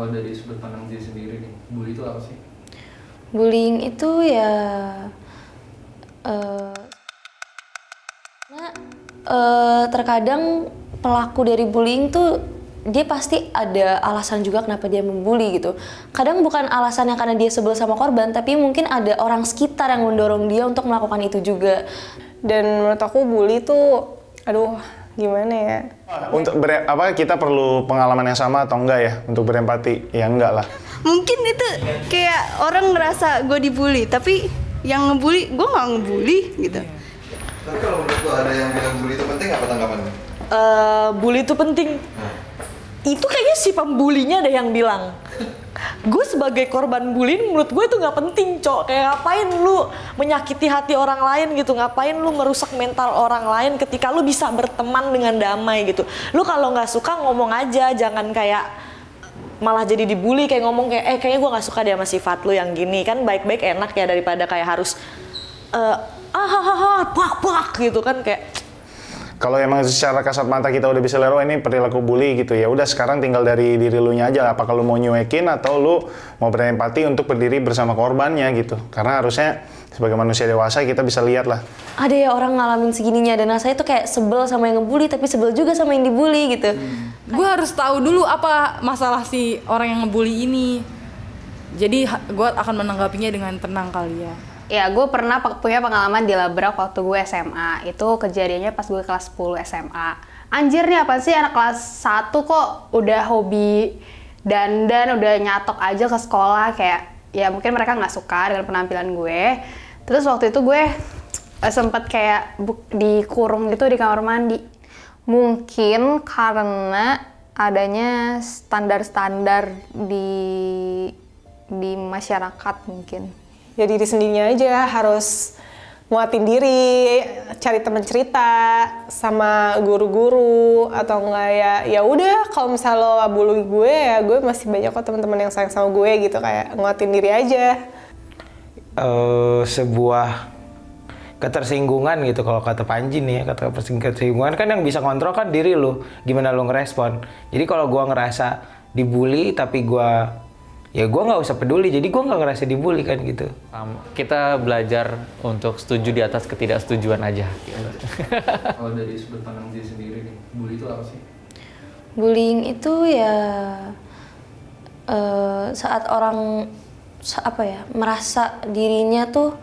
kalau dari sudut pandang dia sendiri nih bully itu apa sih bullying itu ya uh, nah, uh, terkadang pelaku dari bullying tuh dia pasti ada alasan juga kenapa dia membuli gitu. Kadang bukan alasannya karena dia sebel sama korban, tapi mungkin ada orang sekitar yang mendorong dia untuk melakukan itu juga. Dan menurut aku bully tuh, aduh gimana ya? Untuk ber apa kita perlu pengalaman yang sama atau enggak ya untuk berempati? Ya enggak lah. Mungkin itu kayak orang ngerasa gue dibully, tapi yang ngebully gue nggak ngebully gitu. Tapi kalau menurut lo ada yang bilang bully itu penting apa tanggapannya Uh, bully itu penting. Hmm itu kayaknya si pembulinya ada yang bilang gue sebagai korban bullying menurut gue itu nggak penting cok kayak ngapain lu menyakiti hati orang lain gitu ngapain lu merusak mental orang lain ketika lu bisa berteman dengan damai gitu lu kalau nggak suka ngomong aja jangan kayak malah jadi dibully kayak ngomong kayak eh kayaknya gue nggak suka deh sama sifat lu yang gini kan baik-baik enak ya daripada kayak harus uh, ah ah ah, pak gitu kan kayak kalau emang secara kasat mata kita udah bisa lihat ini perilaku bully gitu ya udah sekarang tinggal dari diri lu nya aja apakah lu mau nyuekin atau lu mau berempati untuk berdiri bersama korbannya gitu karena harusnya sebagai manusia dewasa kita bisa lihat lah ada ya orang ngalamin segininya dan saya itu kayak sebel sama yang ngebully tapi sebel juga sama yang dibully gitu hmm. gue harus tahu dulu apa masalah si orang yang ngebully ini jadi gue akan menanggapinya dengan tenang kali ya Ya, gue pernah punya pengalaman di labrak waktu gue SMA. Itu kejadiannya pas gue kelas 10 SMA. Anjir nih apa sih anak kelas 1 kok udah hobi dandan, udah nyatok aja ke sekolah kayak ya mungkin mereka nggak suka dengan penampilan gue. Terus waktu itu gue eh, sempat kayak dikurung gitu di kamar mandi. Mungkin karena adanya standar-standar di di masyarakat mungkin ya diri sendirinya aja harus nguatin diri, cari teman cerita sama guru-guru atau enggak ya ya udah kalau misal lo abului gue ya gue masih banyak kok teman-teman yang sayang sama gue gitu kayak nguatin diri aja. Uh, sebuah ketersinggungan gitu kalau kata Panji nih ya kata ketersinggungan kan yang bisa kontrol kan diri lo gimana lo ngerespon jadi kalau gue ngerasa dibully tapi gue ya gue nggak usah peduli jadi gue nggak ngerasa dibully kan gitu um, kita belajar untuk setuju di atas ketidaksetujuan aja kalau dari sudut pandang dia sendiri nih bully itu apa sih bullying itu ya uh, saat orang apa ya merasa dirinya tuh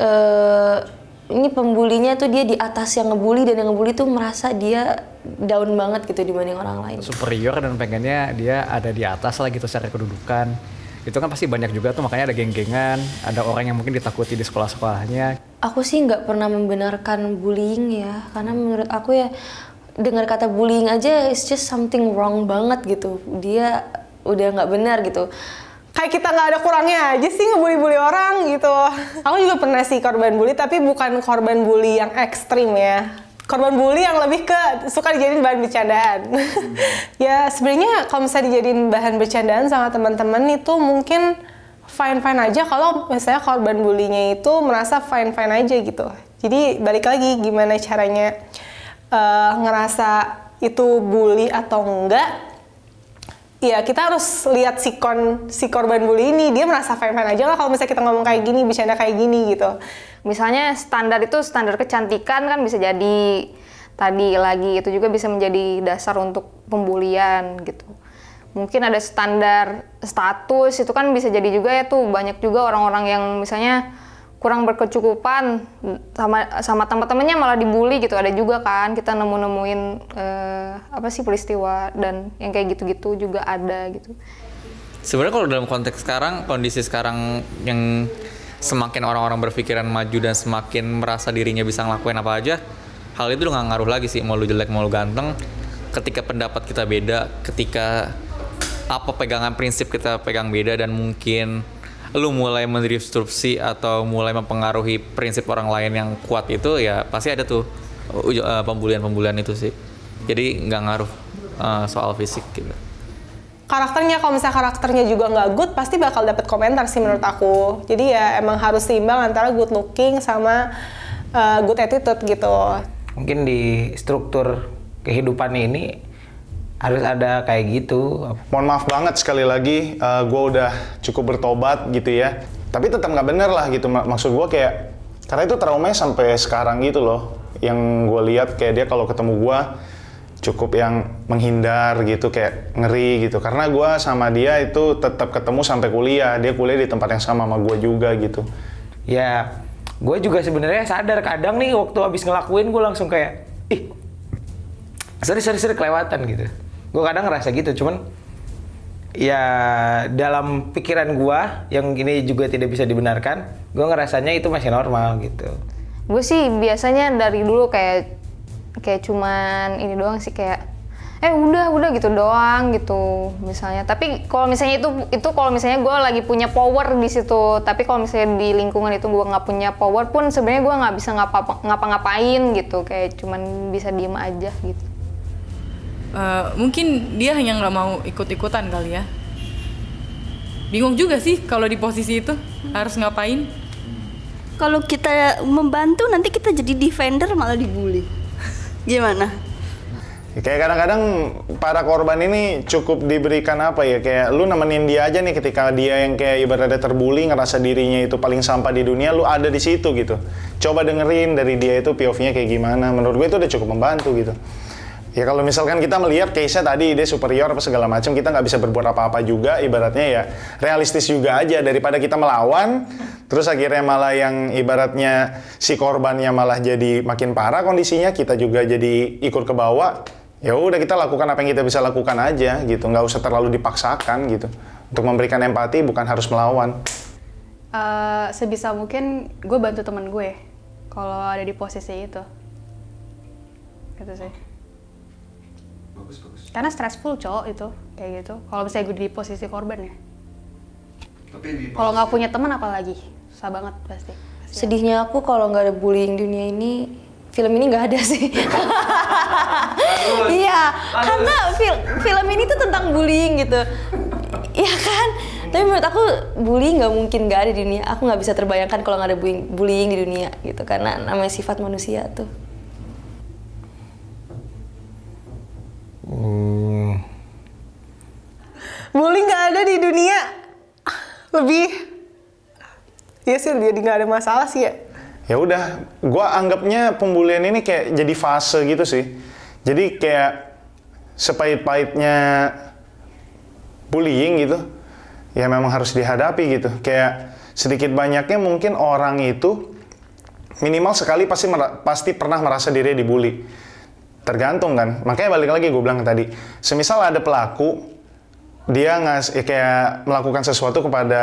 uh, ini pembulinya tuh dia di atas yang ngebully dan yang ngebully tuh merasa dia down banget gitu dibanding orang lain. Superior dan pengennya dia ada di atas lah gitu secara kedudukan. Itu kan pasti banyak juga tuh makanya ada geng-gengan, ada orang yang mungkin ditakuti di sekolah-sekolahnya. Aku sih nggak pernah membenarkan bullying ya, karena menurut aku ya dengar kata bullying aja it's just something wrong banget gitu. Dia udah nggak benar gitu kayak kita nggak ada kurangnya aja sih ngebully-bully orang pernah sih korban bully, tapi bukan korban bully yang ekstrim ya. Korban bully yang lebih ke suka dijadiin bahan bercandaan. Hmm. ya sebenarnya kalau misalnya dijadiin bahan bercandaan sama teman-teman itu mungkin fine fine aja kalau misalnya korban bullynya itu merasa fine fine aja gitu. Jadi balik lagi gimana caranya uh, ngerasa itu bully atau enggak Iya, kita harus lihat si kon si korban bully ini dia merasa fine fine aja lah kalau misalnya kita ngomong kayak gini ada kayak gini gitu misalnya standar itu standar kecantikan kan bisa jadi tadi lagi itu juga bisa menjadi dasar untuk pembulian gitu mungkin ada standar status itu kan bisa jadi juga ya tuh banyak juga orang-orang yang misalnya kurang berkecukupan sama sama teman-temannya malah dibully gitu ada juga kan kita nemu-nemuin uh, apa sih peristiwa dan yang kayak gitu-gitu juga ada gitu sebenarnya kalau dalam konteks sekarang kondisi sekarang yang semakin orang-orang berpikiran maju dan semakin merasa dirinya bisa ngelakuin apa aja hal itu udah nggak ngaruh lagi sih mau lu jelek mau lu ganteng ketika pendapat kita beda ketika apa pegangan prinsip kita pegang beda dan mungkin lu mulai mendistrupsi atau mulai mempengaruhi prinsip orang lain yang kuat itu ya pasti ada tuh uh, uh, pembulian-pembulian itu sih jadi nggak ngaruh uh, soal fisik gitu karakternya kalau misalnya karakternya juga nggak good pasti bakal dapat komentar sih menurut aku jadi ya emang harus seimbang antara good looking sama uh, good attitude gitu mungkin di struktur kehidupan ini harus ada kayak gitu. Mohon maaf banget sekali lagi, uh, eh, gue udah cukup bertobat gitu ya. Tapi tetap nggak bener lah gitu. Maksud gue kayak karena itu trauma sampai sekarang gitu loh. Yang gue lihat kayak dia kalau ketemu gue cukup yang menghindar gitu kayak ngeri gitu karena gue sama dia itu tetap ketemu sampai kuliah dia kuliah di tempat yang sama sama gue juga gitu ya gue juga sebenarnya sadar kadang nih waktu habis ngelakuin gue langsung kayak ih seri-seri kelewatan gitu gue kadang ngerasa gitu cuman ya dalam pikiran gue yang ini juga tidak bisa dibenarkan gue ngerasanya itu masih normal gitu gue sih biasanya dari dulu kayak kayak cuman ini doang sih kayak eh udah udah gitu doang gitu misalnya tapi kalau misalnya itu itu kalau misalnya gue lagi punya power di situ tapi kalau misalnya di lingkungan itu gue nggak punya power pun sebenarnya gue nggak bisa ngapa ngapa-ngapain gitu kayak cuman bisa diem aja gitu uh, mungkin dia hanya nggak mau ikut-ikutan kali ya bingung juga sih kalau di posisi itu hmm. harus ngapain kalau kita membantu nanti kita jadi defender malah dibully gimana Kayak kadang-kadang para korban ini cukup diberikan apa ya kayak lu nemenin dia aja nih ketika dia yang kayak ibaratnya terbully ngerasa dirinya itu paling sampah di dunia lu ada di situ gitu. Coba dengerin dari dia itu POV-nya kayak gimana. Menurut gue itu udah cukup membantu gitu. Ya kalau misalkan kita melihat case-nya tadi ide superior apa segala macam, kita nggak bisa berbuat apa-apa juga. Ibaratnya ya realistis juga aja daripada kita melawan, terus akhirnya malah yang ibaratnya si korbannya malah jadi makin parah kondisinya, kita juga jadi ikut ke bawah. Ya udah kita lakukan apa yang kita bisa lakukan aja gitu, nggak usah terlalu dipaksakan gitu. Untuk memberikan empati bukan harus melawan. Uh, sebisa mungkin gue bantu temen gue kalau ada di posisi itu. Gitu sih bagus bagus karena stressful cowok itu kayak gitu kalau misalnya gue di posisi korban ya tapi di kalau nggak punya teman apalagi susah banget pasti pasti sedihnya aku kalau nggak ada bullying dunia ini film ini nggak ada sih iya karena fil film ini tuh tentang bullying gitu Iya kan? Tapi menurut aku bullying nggak mungkin nggak ada di dunia. Aku nggak bisa terbayangkan kalau nggak ada bullying di dunia gitu karena namanya sifat manusia tuh. Hmm. Bully nggak ada di dunia lebih. Iya sih, jadi nggak ada masalah sih ya. Ya udah, gue anggapnya pembulian ini kayak jadi fase gitu sih. Jadi kayak sepahit-pahitnya bullying gitu, ya memang harus dihadapi gitu. Kayak sedikit banyaknya mungkin orang itu minimal sekali pasti pasti pernah merasa diri dibully tergantung kan makanya balik lagi gue bilang tadi semisal ada pelaku dia ngas ya kayak melakukan sesuatu kepada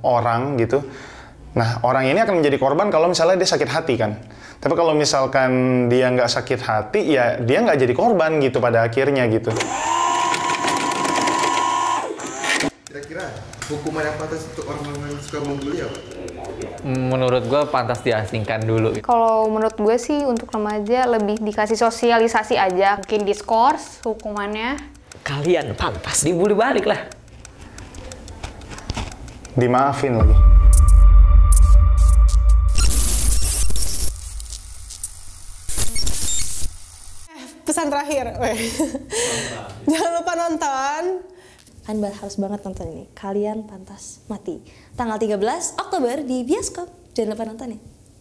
orang gitu nah orang ini akan menjadi korban kalau misalnya dia sakit hati kan tapi kalau misalkan dia nggak sakit hati ya dia nggak jadi korban gitu pada akhirnya gitu kira-kira hukuman yang pantas untuk orang yang suka membuli apa? menurut gue pantas diasingkan dulu. Gitu. Kalau menurut gue sih untuk remaja lebih dikasih sosialisasi aja, mungkin diskors hukumannya. Kalian pantas dibully balik lah. Dimaafin lagi. Eh, pesan terakhir, jangan lupa nonton Kalian harus banget nonton ini. Kalian pantas mati. Tanggal 13 Oktober di bioskop. Jangan lupa nonton ya.